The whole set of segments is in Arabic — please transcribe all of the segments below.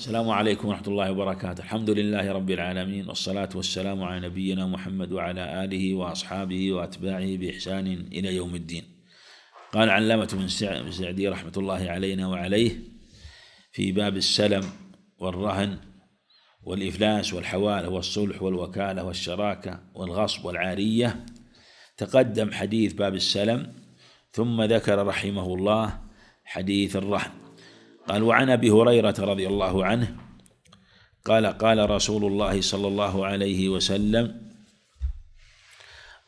السلام عليكم ورحمة الله وبركاته الحمد لله رب العالمين والصلاة والسلام على نبينا محمد وعلى آله وأصحابه وأتباعه بإحسان إلى يوم الدين قال علامة بن سعدي رحمة الله علينا وعليه في باب السلم والرهن والإفلاس والحوالة والصلح والوكالة والشراكة والغصب والعارية تقدم حديث باب السلم ثم ذكر رحمه الله حديث الرهن قال وعن ابي هريره رضي الله عنه قال قال رسول الله صلى الله عليه وسلم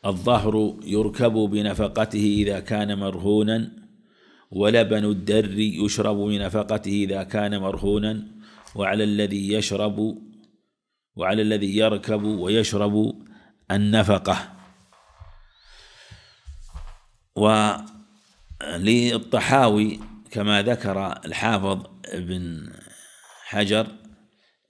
الظهر يركب بنفقته اذا كان مرهونا ولبن الدر يشرب بنفقته اذا كان مرهونا وعلى الذي يشرب وعلى الذي يركب ويشرب النفقه وللطحاوي كما ذكر الحافظ ابن حجر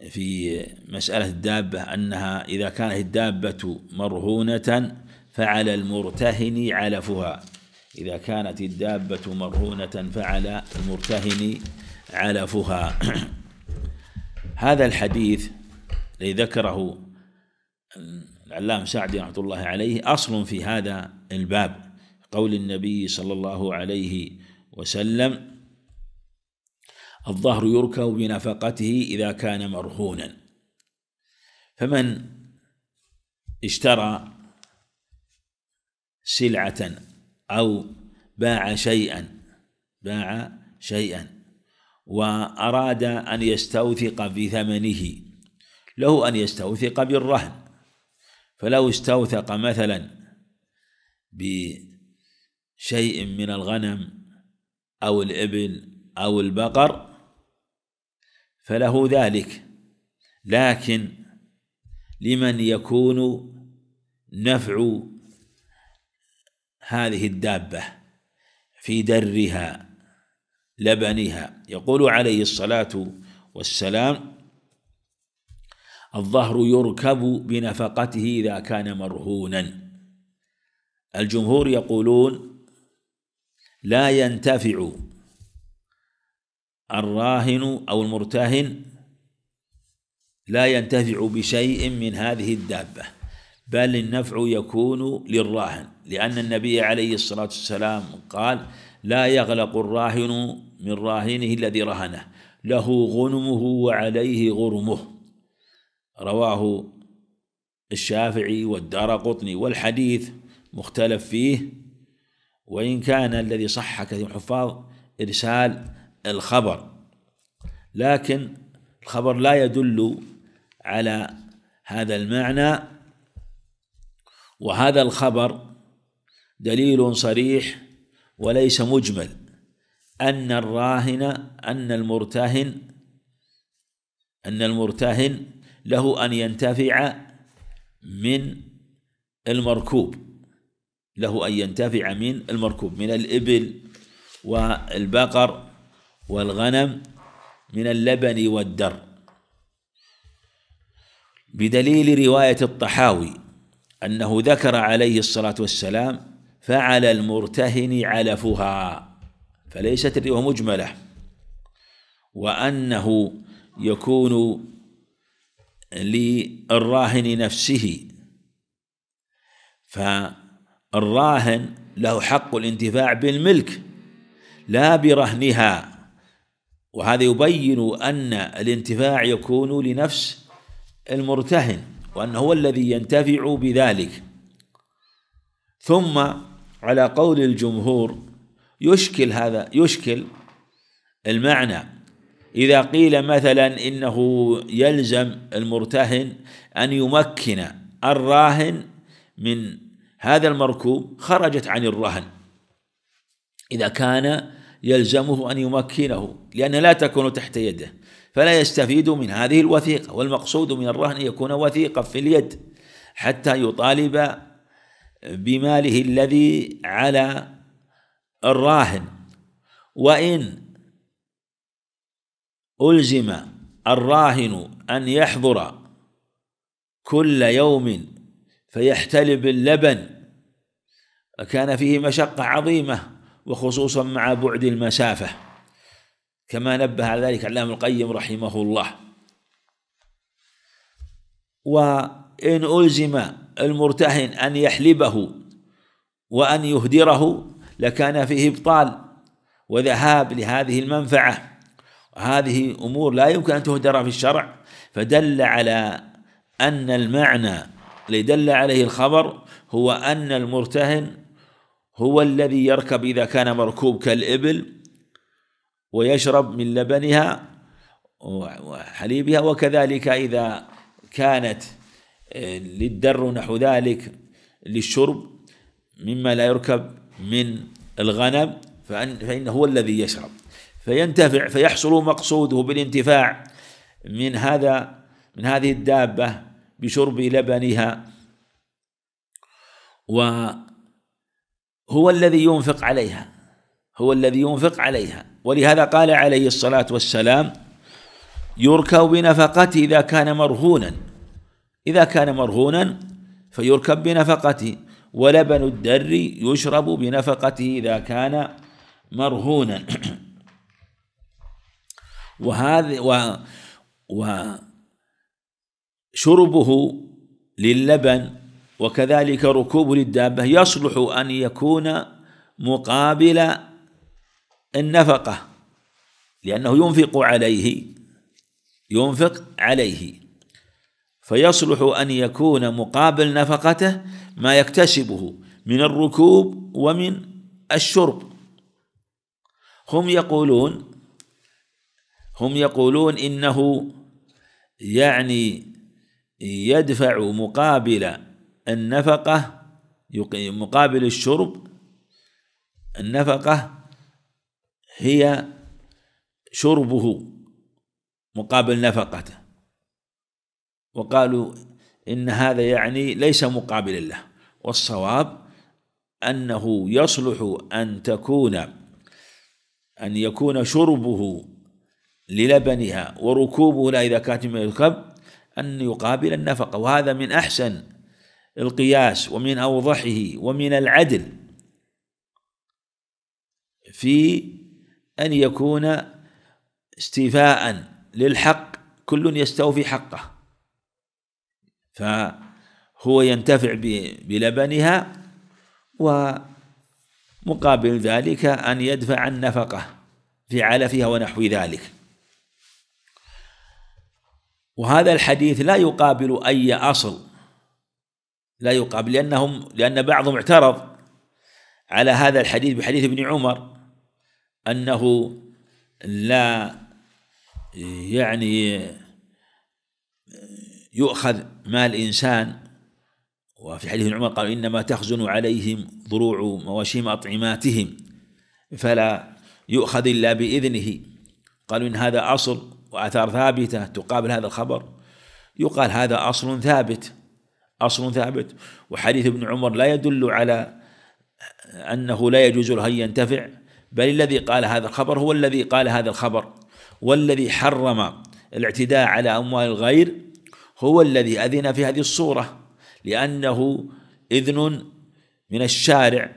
في مسألة الدابة أنها إذا كانت الدابة مرهونة فعلى المرتهن علفها إذا كانت الدابة مرهونة فعلى المرتهن علفها هذا الحديث الذي ذكره العلام سعد رحمة الله عليه أصل في هذا الباب قول النبي صلى الله عليه وسلم الظهر يركب بنفقته إذا كان مرهونا فمن اشترى سلعة أو باع شيئا باع شيئا وأراد أن يستوثق بثمنه له أن يستوثق بالرهن فلو استوثق مثلا بشيء من الغنم أو الإبل أو البقر فله ذلك لكن لمن يكون نفع هذه الدابة في درها لبنها يقول عليه الصلاة والسلام الظهر يركب بنفقته إذا كان مرهونا الجمهور يقولون لا ينتفع الراهن أو المرتهن لا ينتفع بشيء من هذه الدابة بل النفع يكون للراهن لأن النبي عليه الصلاة والسلام قال لا يغلق الراهن من راهنه الذي رهنه له غنمه وعليه غرمه رواه الشافعي والدار قطني والحديث مختلف فيه وإن كان الذي صح كثير الحفاظ إرسال الخبر لكن الخبر لا يدل على هذا المعنى وهذا الخبر دليل صريح وليس مجمل أن الراهن أن المرتهن أن المرتهن له أن ينتفع من المركوب له أن ينتفع من المركوب من الإبل والبقر والغنم من اللبن والدر بدليل رواية الطحاوي أنه ذكر عليه الصلاة والسلام فعلى المرتهن علفها فليست الرواية مجملة وأنه يكون للراهن نفسه فالراهن له حق الانتفاع بالملك لا برهنها وهذا يبين أن الانتفاع يكون لنفس المرتهن وأنه هو الذي ينتفع بذلك ثم على قول الجمهور يشكل هذا يشكل المعنى إذا قيل مثلا إنه يلزم المرتهن أن يمكن الراهن من هذا المركوب خرجت عن الرهن إذا كان يلزمه أن يمكنه لأن لا تكون تحت يده فلا يستفيد من هذه الوثيقة والمقصود من الرهن يكون وثيقة في اليد حتى يطالب بماله الذي على الراهن وإن ألزم الراهن أن يحضر كل يوم فيحتلب اللبن كان فيه مشقة عظيمة وخصوصا مع بعد المسافة كما نبه على ذلك علام القيم رحمه الله وإن ألزم المرتهن أن يحلبه وأن يهدره لكان فيه إبطال وذهاب لهذه المنفعة وهذه أمور لا يمكن أن تهدر في الشرع فدل على أن المعنى الذي دل عليه الخبر هو أن المرتهن هو الذي يركب إذا كان مركوب كالإبل ويشرب من لبنها وحليبها وكذلك إذا كانت آه، للدر نحو ذلك للشرب مما لا يركب من الغنم فإن, فإن هو الذي يشرب فينتفع فيحصل مقصوده بالانتفاع من هذا من هذه الدابة بشرب لبنها و هو الذي ينفق عليها هو الذي ينفق عليها ولهذا قال عليه الصلاة والسلام يركب بنفقته إذا كان مرهونا إذا كان مرهونا فيركب بنفقته ولبن الدر يشرب بنفقته إذا كان مرهونا وهذا و وشربه للبن وكذلك ركوب للدابة يصلح أن يكون مقابل النفقة لأنه ينفق عليه ينفق عليه فيصلح أن يكون مقابل نفقته ما يكتسبه من الركوب ومن الشرب هم يقولون هم يقولون إنه يعني يدفع مقابل النفقة مقابل الشرب النفقة هي شربه مقابل نفقته وقالوا إن هذا يعني ليس مقابلا له والصواب أنه يصلح أن تكون أن يكون شربه للبنها وركوبه لا إذا كانت من الكب أن يقابل النفقة وهذا من أحسن القياس ومن أوضحه ومن العدل في أن يكون استيفاء للحق كل يستوفي حقه فهو ينتفع بلبنها ومقابل ذلك أن يدفع النفقة في علفها ونحو ذلك وهذا الحديث لا يقابل أي أصل لا يقام لأنهم لأن بعضهم اعترض على هذا الحديث بحديث ابن عمر أنه لا يعني يؤخذ مال إنسان وفي حديث ابن عمر قال إنما تخزن عليهم ضروع مواشيم أطعماتهم فلا يؤخذ إلا بإذنه قالوا إن هذا أصل وآثار ثابتة تقابل هذا الخبر يقال هذا أصل ثابت أصل ثابت وحديث ابن عمر لا يدل على أنه لا يجوز له أن ينتفع بل الذي قال هذا الخبر هو الذي قال هذا الخبر والذي حرم الاعتداء على أموال الغير هو الذي أذن في هذه الصورة لأنه إذن من الشارع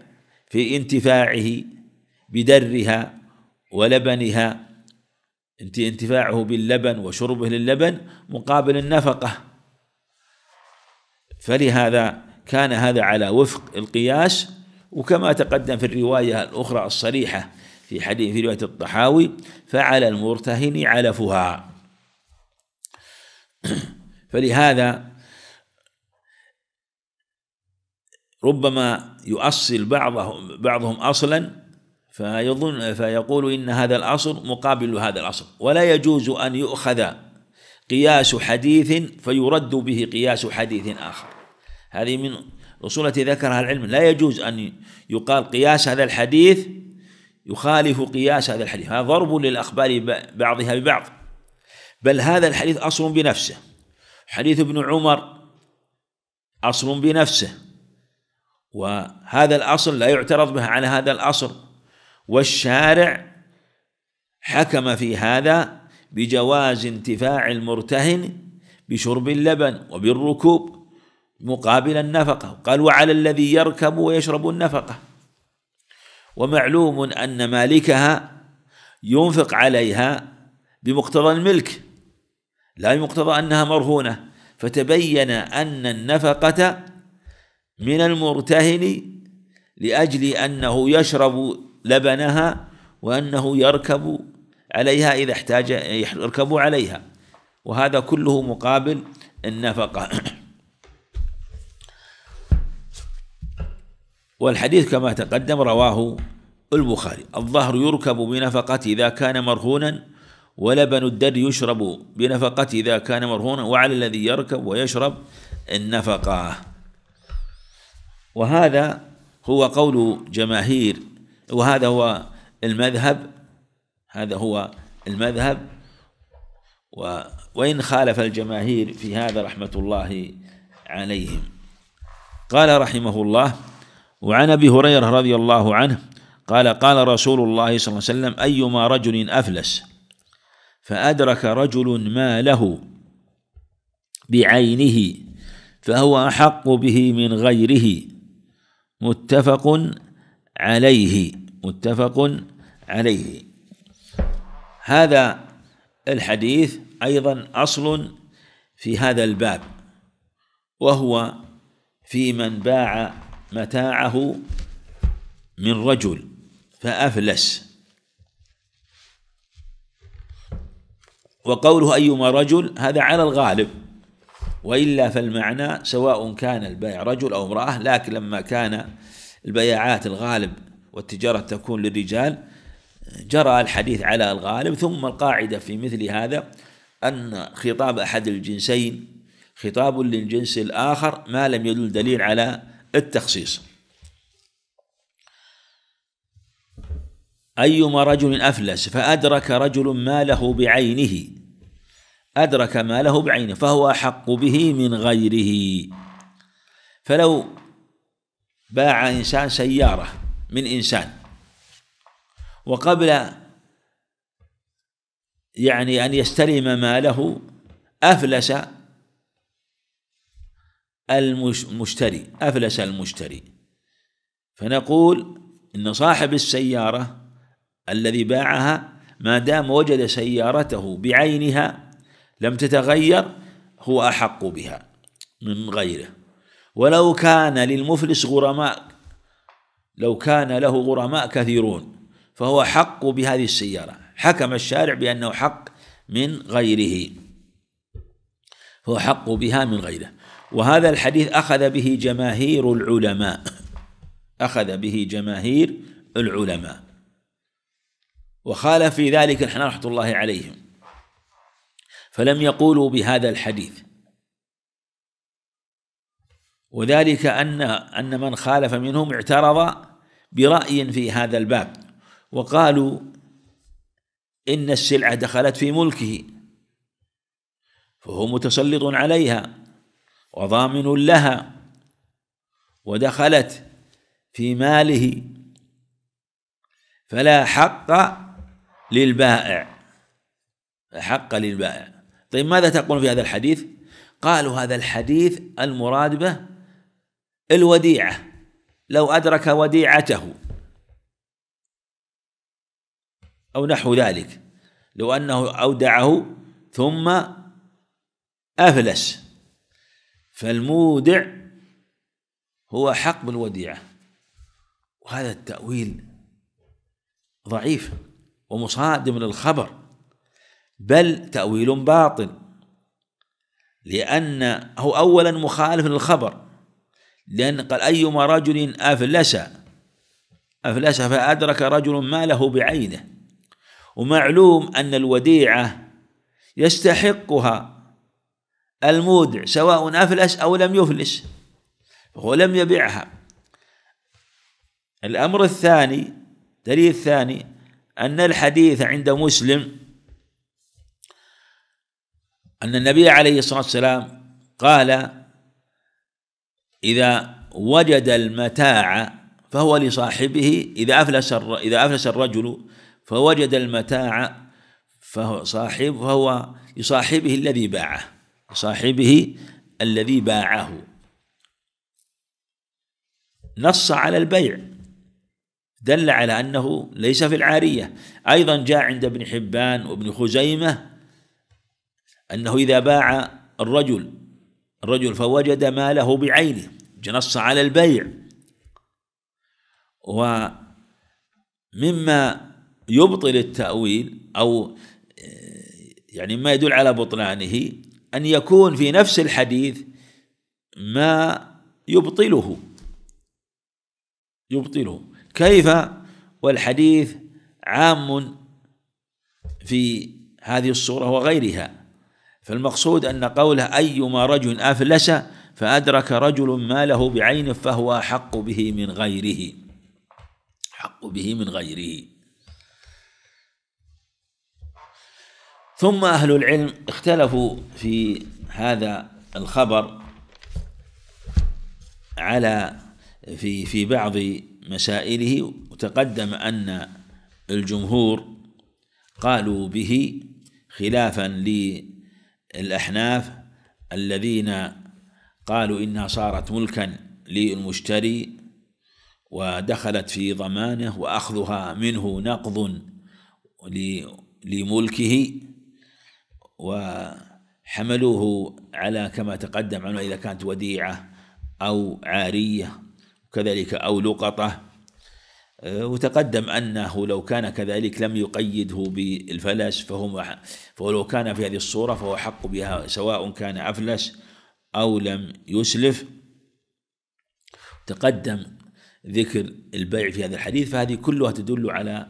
في انتفاعه بدرها ولبنها انتفاعه باللبن وشربه للبن مقابل النفقه فلهذا كان هذا على وفق القياس وكما تقدم في الرواية الأخرى الصريحة في حديث في رواية الطحاوي فعلى المرتهن علفها فلهذا ربما يؤصل بعضهم بعضهم اصلا فيظن فيقول ان هذا الاصل مقابل هذا الاصل ولا يجوز ان يؤخذ قياس حديث فيرد به قياس حديث آخر هذه من الأصول التي ذكرها العلم لا يجوز أن يقال قياس هذا الحديث يخالف قياس هذا الحديث هذا ضرب للأخبار بعضها ببعض بل هذا الحديث أصل بنفسه حديث ابن عمر أصل بنفسه وهذا الأصل لا يعترض به على هذا الأصل والشارع حكم في هذا بجواز انتفاع المرتهن بشرب اللبن وبالركوب مقابل النفقة قال وعلى الذي يركب ويشرب النفقة ومعلوم أن مالكها ينفق عليها بمقتضى الملك لا بمقتضى أنها مرهونة فتبين أن النفقة من المرتهن لأجل أنه يشرب لبنها وأنه يركب عليها إذا احتاج يركبوا عليها وهذا كله مقابل النفقة والحديث كما تقدم رواه البخاري الظهر يركب بنفقة إذا كان مرهونا ولبن الدر يشرب بنفقة إذا كان مرهونا وعلى الذي يركب ويشرب النفقة وهذا هو قول جماهير وهذا هو المذهب هذا هو المذهب و وإن خالف الجماهير في هذا رحمة الله عليهم قال رحمه الله وعن أبي هريرة رضي الله عنه قال قال رسول الله صلى الله عليه وسلم أيما رجل أفلس فأدرك رجل ما له بعينه فهو أحق به من غيره متفق عليه متفق عليه هذا الحديث ايضا اصل في هذا الباب وهو في من باع متاعه من رجل فافلس وقوله ايما رجل هذا على الغالب والا فالمعنى سواء كان البيع رجل او امراه لكن لما كان البيعات الغالب والتجاره تكون للرجال جرى الحديث على الغالب ثم القاعدة في مثل هذا أن خطاب أحد الجنسين خطاب للجنس الآخر ما لم يدل دليل على التخصيص أيما رجل أفلس فأدرك رجل ماله بعينه أدرك ماله بعينه فهو أحق به من غيره فلو باع إنسان سيارة من إنسان وقبل يعني أن يستلم ماله أفلس المشتري أفلس المشتري فنقول إن صاحب السيارة الذي باعها ما دام وجد سيارته بعينها لم تتغير هو أحق بها من غيره ولو كان للمفلس غرماء لو كان له غرماء كثيرون فهو حق بهذه السيارة حكم الشارع بأنه حق من غيره هو حق بها من غيره وهذا الحديث أخذ به جماهير العلماء أخذ به جماهير العلماء وخالف في ذلك نحن رحمة الله عليهم فلم يقولوا بهذا الحديث وذلك أن أن من خالف منهم اعترض برأي في هذا الباب وقالوا إن السلعة دخلت في ملكه فهو متسلط عليها وضامن لها ودخلت في ماله فلا حق للبائع حق للبائع طيب ماذا تقول في هذا الحديث قالوا هذا الحديث المراد به الوديعة لو أدرك وديعته أو نحو ذلك لو أنه أودعه ثم أفلس فالمودع هو حق بالوديعة وهذا التأويل ضعيف ومصادم للخبر بل تأويل باطل لأنه أولا مخالف للخبر لأن قال أيما رجل أفلس أفلس فأدرك رجل ماله بعينه ومعلوم أن الوديعة يستحقها المودع سواء أفلس أو لم يفلس هو لم يبيعها الأمر الثاني دليل الثاني أن الحديث عند مسلم أن النبي عليه الصلاة والسلام قال إذا وجد المتاع فهو لصاحبه إذا أفلس إذا أفلس الرجل فوجد المتاع فصاحب فهو لصاحبه الذي باعه لصاحبه الذي باعه نص على البيع دل على أنه ليس في العارية أيضا جاء عند ابن حبان وابن خزيمة أنه إذا باع الرجل الرجل فوجد ماله بعينه نص على البيع ومما يبطل التأويل أو يعني ما يدل على بطلانه أن يكون في نفس الحديث ما يبطله يبطله كيف والحديث عام في هذه الصورة وغيرها فالمقصود أن قوله أيما رجل أفلس فأدرك رجل ماله بعينه فهو أحق به من غيره حق به من غيره ثم أهل العلم اختلفوا في هذا الخبر على في في بعض مسائله وتقدم أن الجمهور قالوا به خلافا للأحناف الذين قالوا إنها صارت ملكا للمشتري ودخلت في ضمانه وأخذها منه نقض لملكه وحملوه على كما تقدم عنه إذا كانت وديعة أو عارية وكذلك أو لقطة آه، وتقدم أنه لو كان كذلك لم يقيده بالفلس فهو فلو كان في هذه الصورة فهو حق بها سواء كان أفلس أو لم يسلف تقدم ذكر البيع في هذا الحديث فهذه كلها تدل على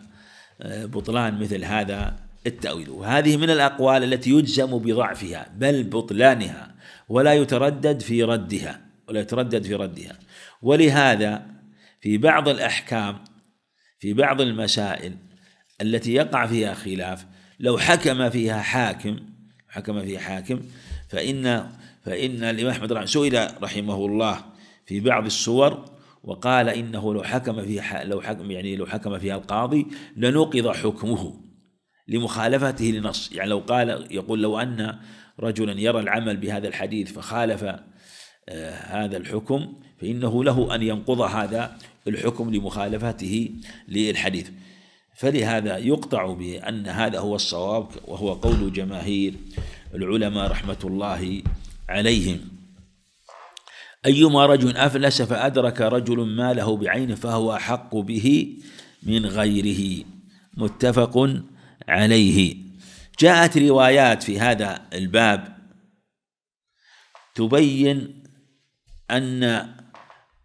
آه، بطلان مثل هذا التأويل وهذه من الأقوال التي يجزم بضعفها بل بطلانها ولا يتردد في ردها ولا يتردد في ردها ولهذا في بعض الأحكام في بعض المسائل التي يقع فيها خلاف لو حكم فيها حاكم حكم فيها حاكم فإن فإن الإمام أحمد رحمه سئل رحمه الله في بعض الصور وقال إنه لو حكم فيها لو حكم يعني لو حكم فيها القاضي لنقض حكمه لمخالفته لنص يعني لو قال يقول لو أن رجلا يرى العمل بهذا الحديث فخالف آه، هذا الحكم فإنه له أن ينقض هذا الحكم لمخالفته للحديث فلهذا يقطع بأن هذا هو الصواب وهو قول جماهير العلماء رحمة الله عليهم أيما رجل أفلس فأدرك رجل ماله بعينه فهو أحق به من غيره متفق عليه جاءت روايات في هذا الباب تبين أن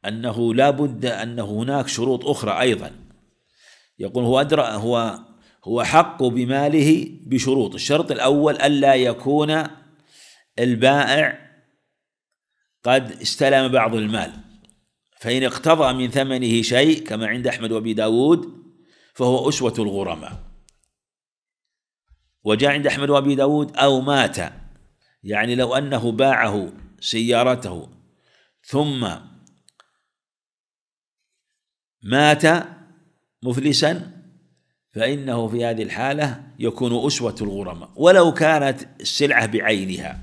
أنه لا بد أن هناك شروط أخرى أيضا يقول هو أدرى هو هو حق بماله بشروط الشرط الأول ألا يكون البائع قد استلم بعض المال فإن اقتضى من ثمنه شيء كما عند أحمد وأبي داود فهو أسوة الغرماء وجاء عند أحمد وأبي داود أو مات يعني لو أنه باعه سيارته ثم مات مفلسا فإنه في هذه الحالة يكون أسوة الغرماء ولو كانت السلعة بعينها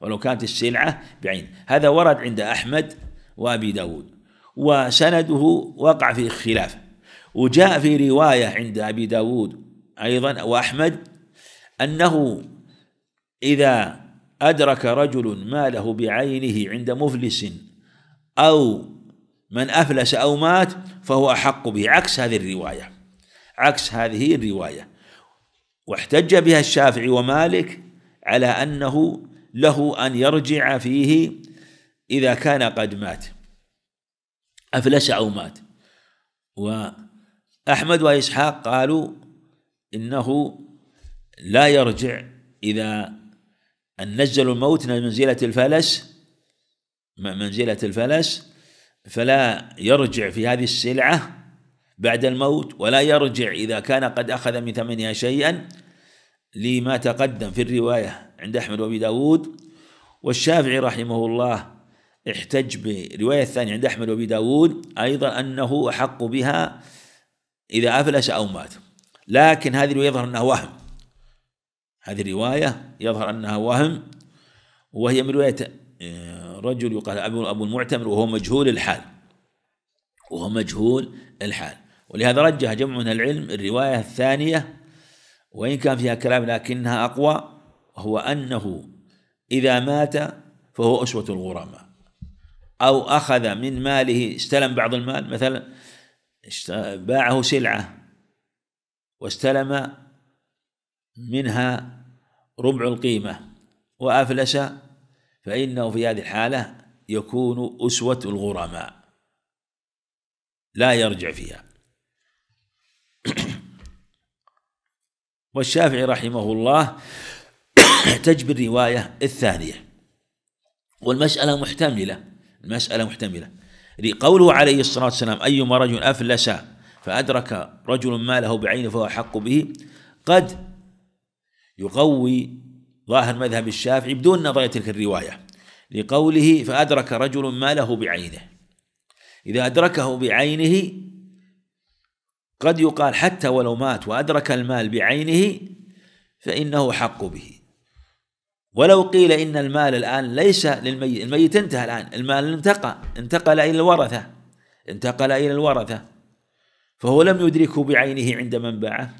ولو كانت السلعة بعين هذا ورد عند أحمد وأبي داود وسنده وقع في خلاف وجاء في رواية عند أبي داود أيضا وأحمد أنه إذا أدرك رجل ماله بعينه عند مفلس أو من أفلس أو مات فهو أحق به عكس هذه الرواية عكس هذه الرواية واحتج بها الشافعي ومالك على أنه له أن يرجع فيه إذا كان قد مات أفلس أو مات وأحمد وإسحاق قالوا إنه لا يرجع إذا نزلوا الموت من منزلة الفلس منزلة الفلس فلا يرجع في هذه السلعة بعد الموت ولا يرجع إذا كان قد أخذ من ثمنها شيئا لما تقدم في الرواية عند أحمد وأبي داود والشافعي رحمه الله احتج برواية الثانية عند أحمد وأبي داود أيضا أنه أحق بها إذا أفلس أو مات لكن هذه الرواية يظهر أنها وهم هذه الرواية يظهر أنها وهم وهي من رواية آه، رجل يقال أبو أبو المعتمر وهو مجهول الحال وهو مجهول الحال ولهذا رجح جمع من العلم الرواية الثانية وإن كان فيها كلام لكنها أقوى وهو أنه إذا مات فهو أسوة الغرماء أو أخذ من ماله استلم بعض المال مثلا باعه سلعة واستلم منها ربع القيمة وأفلس فإنه في هذه الحالة يكون أسوة الغرماء لا يرجع فيها والشافعي رحمه الله احتج الرواية الثانية والمسألة محتملة المسألة محتملة قوله عليه الصلاة والسلام أيما رجل أفلس فأدرك رجل ماله بعينه فهو أحق به قد يقوي ظاهر مذهب الشافعي بدون نظر تلك الرواية لقوله فأدرك رجل ما له بعينه إذا أدركه بعينه قد يقال حتى ولو مات وأدرك المال بعينه فإنه حق به ولو قيل إن المال الآن ليس للميت الميت انتهى الآن المال انتقى انتقل إلى الورثة انتقل إلى الورثة فهو لم يدركه بعينه عند من باعه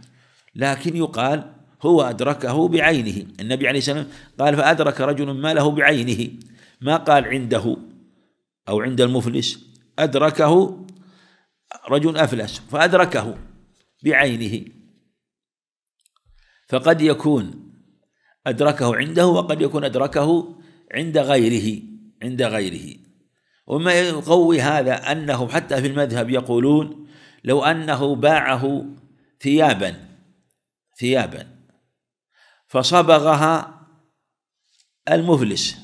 لكن يقال هو أدركه بعينه النبي عليه السلام قال فأدرك رجل ماله بعينه ما قال عنده أو عند المفلس أدركه رجل أفلس فأدركه بعينه فقد يكون أدركه عنده وقد يكون أدركه عند غيره عند غيره وما يقوي هذا أنه حتى في المذهب يقولون لو أنه باعه ثيابا ثيابا فصبغها المفلس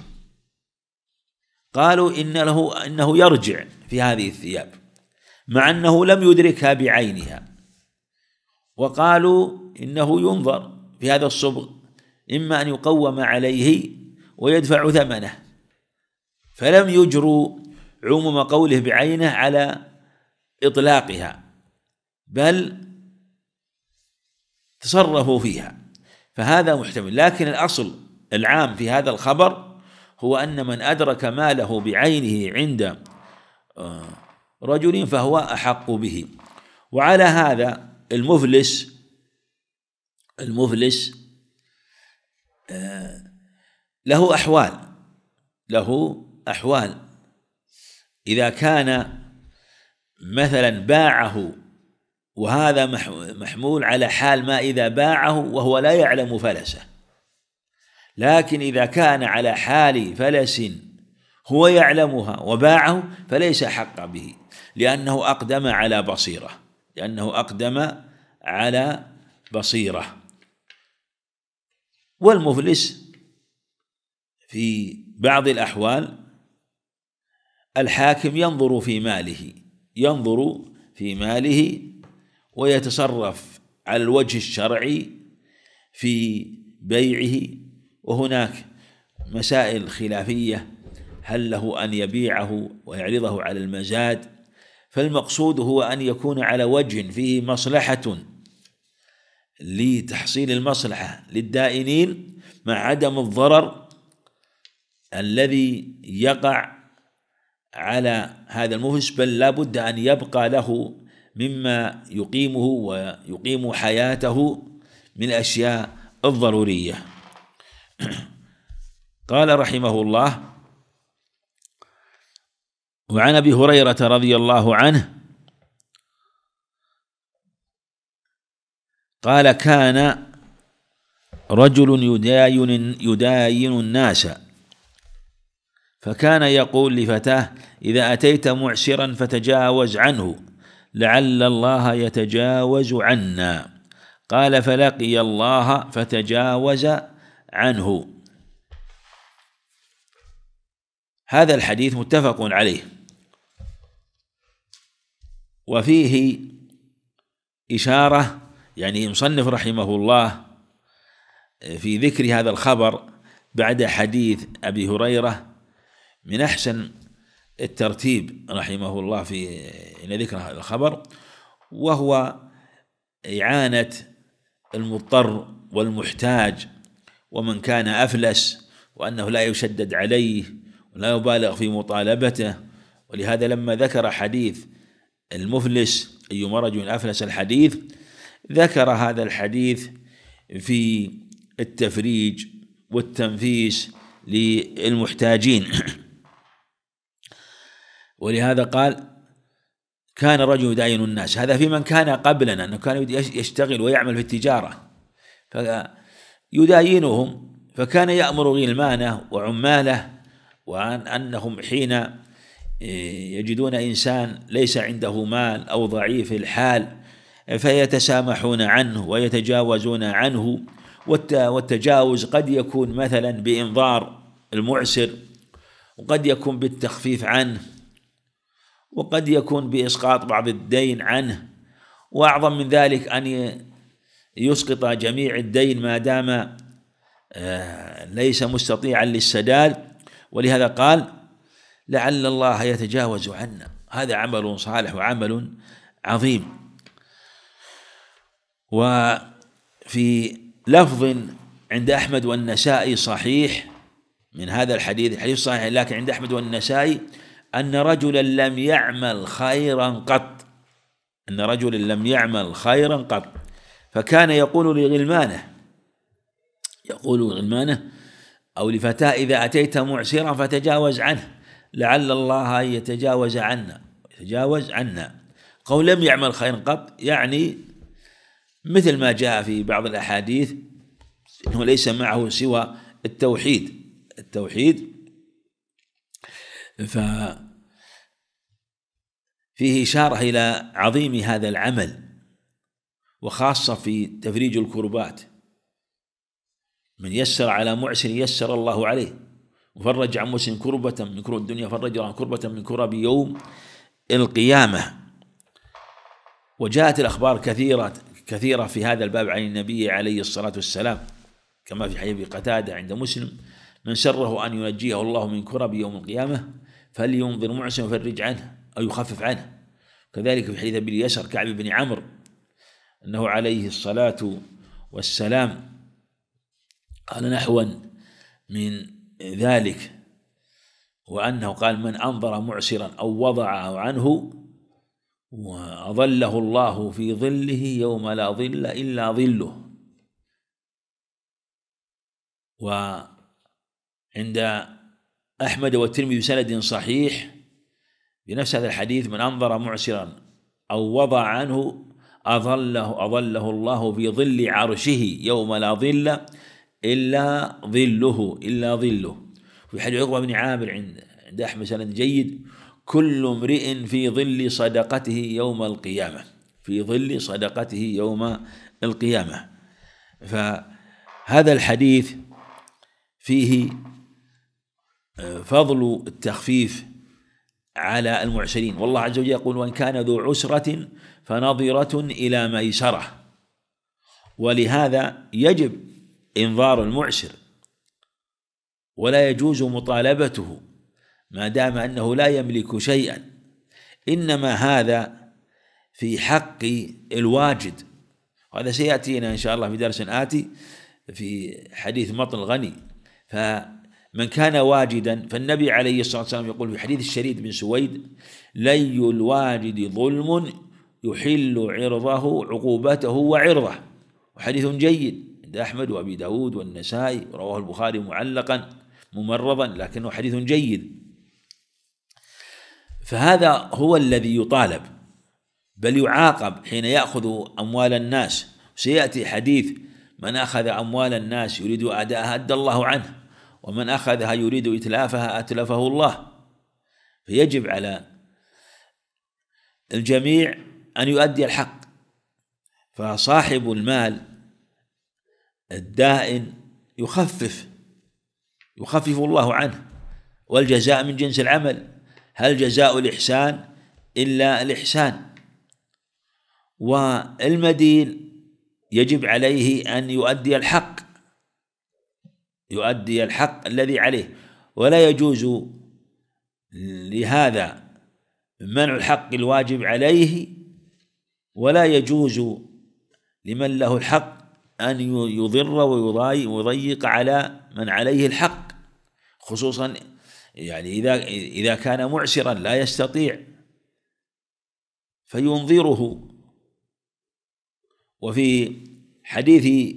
قالوا إن له إنه يرجع في هذه الثياب مع أنه لم يدركها بعينها وقالوا إنه ينظر في هذا الصبغ إما أن يقوم عليه ويدفع ثمنه فلم يجروا عموم قوله بعينه على إطلاقها بل تصرفوا فيها فهذا محتمل لكن الأصل العام في هذا الخبر هو أن من أدرك ماله بعينه عند آه، رجل فهو أحق به وعلى هذا المفلس المفلس آه، له أحوال له أحوال إذا كان مثلا باعه وهذا محمول على حال ما إذا باعه وهو لا يعلم فلسه لكن إذا كان على حال فلس هو يعلمها وباعه فليس حق به لأنه أقدم على بصيرة لأنه أقدم على بصيرة والمفلس في بعض الأحوال الحاكم ينظر في ماله ينظر في ماله ويتصرف على الوجه الشرعي في بيعه وهناك مسائل خلافية هل له أن يبيعه ويعرضه على المزاد فالمقصود هو أن يكون على وجه فيه مصلحة لتحصيل المصلحة للدائنين مع عدم الضرر الذي يقع على هذا المفلس بل لا بد أن يبقى له مما يقيمه ويقيم حياته من الأشياء الضرورية قال رحمه الله وعن أبي هريرة رضي الله عنه قال كان رجل يداين يداين الناس فكان يقول لفتاه إذا أتيت معسرا فتجاوز عنه لعل الله يتجاوز عنا قال فلقي الله فتجاوز عنه هذا الحديث متفق عليه وفيه إشارة يعني مصنف رحمه الله في ذكر هذا الخبر بعد حديث أبي هريرة من أحسن الترتيب رحمه الله في ذكر هذا الخبر وهو إعانة المضطر والمحتاج ومن كان أفلس وأنه لا يشدد عليه ولا يبالغ في مطالبته ولهذا لما ذكر حديث المفلس أيما رجل أفلس الحديث ذكر هذا الحديث في التفريج والتنفيس للمحتاجين ولهذا قال كان الرجل يداين الناس هذا في من كان قبلنا أنه كان يشتغل ويعمل في التجارة فيداينهم فكان يأمر غلمانه وعماله وعن أنهم حين إيه، يجدون إنسان ليس عنده مال أو ضعيف الحال فيتسامحون عنه ويتجاوزون عنه والتجاوز قد يكون مثلا بإنظار المعسر وقد يكون بالتخفيف عنه وقد يكون بإسقاط بعض الدين عنه وأعظم من ذلك أن يسقط جميع الدين ما دام آه، ليس مستطيعا للسداد ولهذا قال لعل الله يتجاوز عنا هذا عمل صالح وعمل عظيم وفي لفظ عند أحمد والنسائي صحيح من هذا الحديث الحديث صحيح لكن عند أحمد والنسائي أن رجلا لم يعمل خيرا قط أن رجلا لم يعمل خيرا قط فكان يقول لغلمانه يقول لغلمانه أو لفتاة إذا أتيت معسرا فتجاوز عنه لعل الله أن يتجاوز عنا يتجاوز عنا قول لم يعمل خيرا قط يعني مثل ما جاء في بعض الأحاديث أنه ليس معه سوى التوحيد التوحيد ف فيه إشارة إلى عظيم هذا العمل وخاصة في تفريج الكربات من يسر على معسر يسر الله عليه وفرج عن مسلم كربة من كرب الدنيا فرج عن كربة من كرب يوم القيامة وجاءت الأخبار كثيرة كثيرة في هذا الباب عن النبي عليه الصلاة والسلام كما في حديث قتادة عند مسلم من سره أن ينجيه الله من كرب يوم القيامة فلينظر معسا يفرج عنه أو يخفف عنه كذلك في حديث أبي اليسر كعب بن عمرو أنه عليه الصلاة والسلام قال نحوا من ذلك وأنه قال من أنظر معسرا أو وضعه عنه وأظله الله في ظله يوم لا ظل إلا ظله وعند أحمد والترمذي بسند صحيح بنفس هذا الحديث من أنظر معسرا أو وضع عنه أظله أظله الله في ظل عرشه يوم لا ظل إلا ظله إلا ظله في حديث عقبة بن عامر عند عند أحمد سند جيد كل امرئ في ظل صدقته يوم القيامة في ظل صدقته يوم القيامة فهذا الحديث فيه فضل التخفيف على المعسرين والله عز وجل يقول وإن كان ذو عسرة فنظرة إلى ميسرة ولهذا يجب إنظار المعسر ولا يجوز مطالبته ما دام أنه لا يملك شيئا إنما هذا في حق الواجد وهذا سيأتينا إن شاء الله في درس آتي في حديث مطن الغني ف من كان واجدا فالنبي عليه الصلاة والسلام يقول في حديث الشريد بن سويد لي الواجد ظلم يحل عرضه عقوبته وعرضه وحديث جيد عند أحمد وأبي داود والنسائي رواه البخاري معلقا ممرضا لكنه حديث جيد فهذا هو الذي يطالب بل يعاقب حين يأخذ أموال الناس سيأتي حديث من أخذ أموال الناس يريد أداءها أدى الله عنه ومن أخذها يريد إتلافها أتلفه الله فيجب على الجميع أن يؤدي الحق فصاحب المال الدائن يخفف يخفف الله عنه والجزاء من جنس العمل هل جزاء الإحسان إلا الإحسان والمدين يجب عليه أن يؤدي الحق يؤدي الحق الذي عليه ولا يجوز لهذا منع الحق الواجب عليه ولا يجوز لمن له الحق أن يضر ويضيق على من عليه الحق خصوصا يعني إذا إذا كان معسرا لا يستطيع فينظره وفي حديث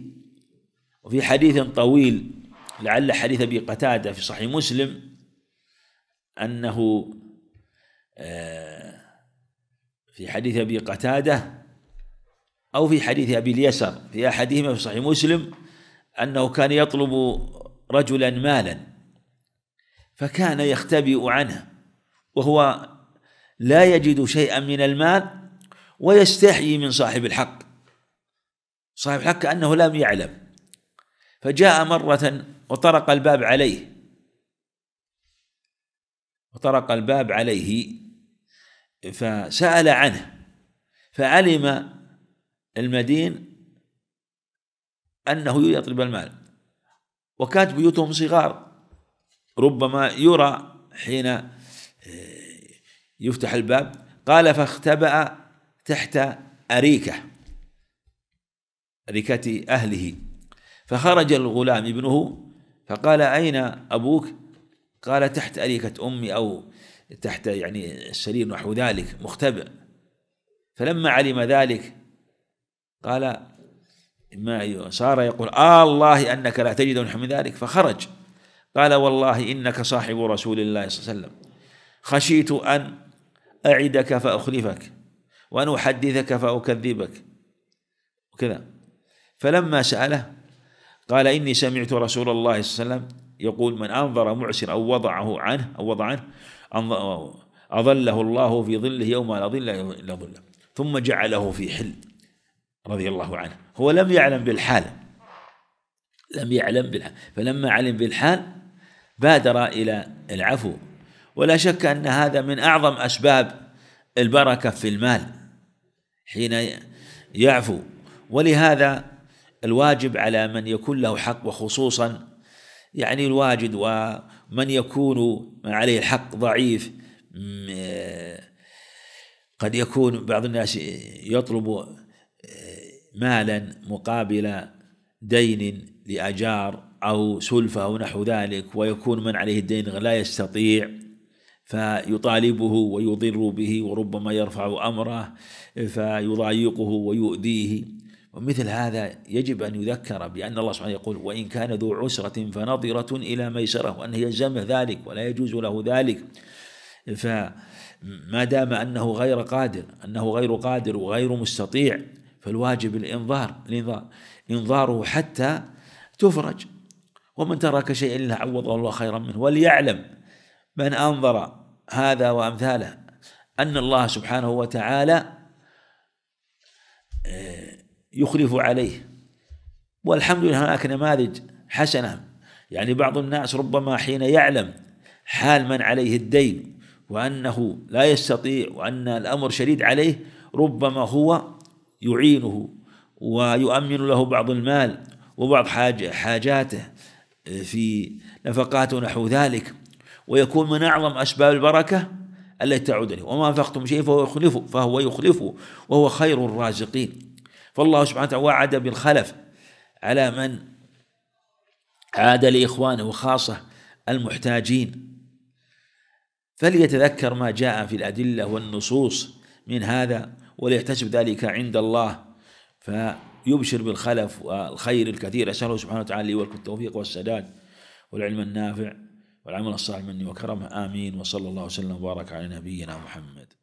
وفي حديث طويل لعل حديث أبي قتادة في صحيح مسلم أنه آه، في حديث أبي قتادة أو في حديث أبي اليسر في أحدهما في صحيح مسلم أنه كان يطلب رجلا مالا فكان يختبئ عنه وهو لا يجد شيئا من المال ويستحيي من صاحب الحق صاحب الحق كأنه لم يعلم فجاء مرة وطرق الباب عليه وطرق الباب عليه فسأل عنه فعلم المدين أنه يطلب المال وكانت بيوتهم صغار ربما يرى حين يفتح الباب قال فاختبأ تحت أريكة أريكة أهله فخرج الغلام ابنه فقال أين أبوك قال تحت أريكة أمي أو تحت يعني السرير نحو ذلك مختبئ فلما علم ذلك قال ما صار يقول آه الله أنك لا تجد نحو من ذلك فخرج قال والله إنك صاحب رسول الله صلى الله عليه وسلم خشيت أن أعدك فأخلفك وأن أحدثك فأكذبك وكذا فلما سأله قال إني سمعت رسول الله صلى الله عليه وسلم يقول من أنظر معسر أو وضعه عنه أو وضع عنه أظله الله في ظله يوم لا ظل إلا ظله ثم جعله في حل رضي الله عنه هو لم يعلم بالحال لم يعلم بالحال فلما علم بالحال بادر إلى العفو ولا شك أن هذا من أعظم أسباب البركة في المال حين يعفو ولهذا الواجب على من يكون له حق وخصوصا يعني الواجد ومن يكون عليه الحق ضعيف قد يكون بعض الناس يطلب آه، مالا مقابل دين لأجار أو سلفة أو نحو ذلك ويكون من عليه الدين لا يستطيع فيطالبه ويضر به وربما يرفع أمره فيضايقه ويؤذيه ومثل هذا يجب أن يذكر بأن الله سبحانه يقول وإن كان ذو عسرة فنظرة إلى ميسرة وأن يلزمه ذلك ولا يجوز له ذلك فما دام أنه غير قادر أنه غير قادر وغير مستطيع فالواجب الإنظار الإنظار إنظاره حتى تفرج ومن ترك شيئا إلا عوضه الله خيرا منه وليعلم من أنظر هذا وأمثاله أن الله سبحانه وتعالى يخلف عليه والحمد لله هناك نماذج حسنة يعني بعض الناس ربما حين يعلم حال من عليه الدين وأنه لا يستطيع وأن الأمر شديد عليه ربما هو يعينه ويؤمن له بعض المال وبعض حاج حاجاته آه، في نفقاته ونحو ذلك ويكون من أعظم أسباب البركة التي تعود له وما أنفقتم شيء فهو يخلفه فهو يخلفه وهو خير الرازقين فالله سبحانه وتعالى وعد بالخلف على من عاد لإخوانه وخاصة المحتاجين فليتذكر ما جاء في الأدلة والنصوص من هذا وليحتسب ذلك عند الله فيبشر بالخلف والخير الكثير أسأله سبحانه وتعالى لي ولكم التوفيق والسداد والعلم النافع والعمل الصالح مني وكرمه آمين وصلى الله وسلم وبارك على نبينا محمد